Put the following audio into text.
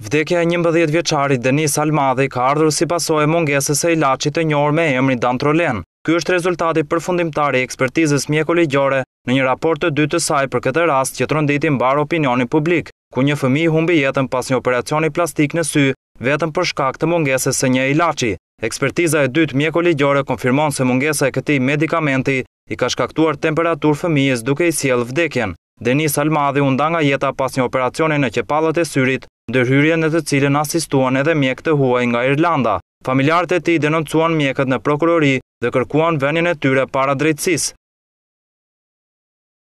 Vdekja e 11-vjeçarit Denis Almadhi ka ardhur si pasojë mungesës së ilaçit të njohur me emrin Dantrolen. Ky është rezultati përfundimtar i ekspertizës mjeko-ligjore në një raport të dytë të saj për këtë rast që tronditi mbar opinionin publik, ku një fëmijë humbi jetën pas një operacioni plastik në sy, vetëm për shkak të mungesës së një ilaçi. Ekspertiza e dytë mjeko-ligjore konfirmon se mungesa e këtij medikamenti i ka shkaktuar temperaturë fëmijës duke i siel vdekjen. Denis Almadhi u nda nga jeta pas një operacioni në qepallat e syrit Ndërhyrja në të cilën asistuan edhe mjek të huaj nga Irlanda, familjarët e i denoncuan mjekët në prokurori dhe kërkuan vënien e tyre para drejtësisë.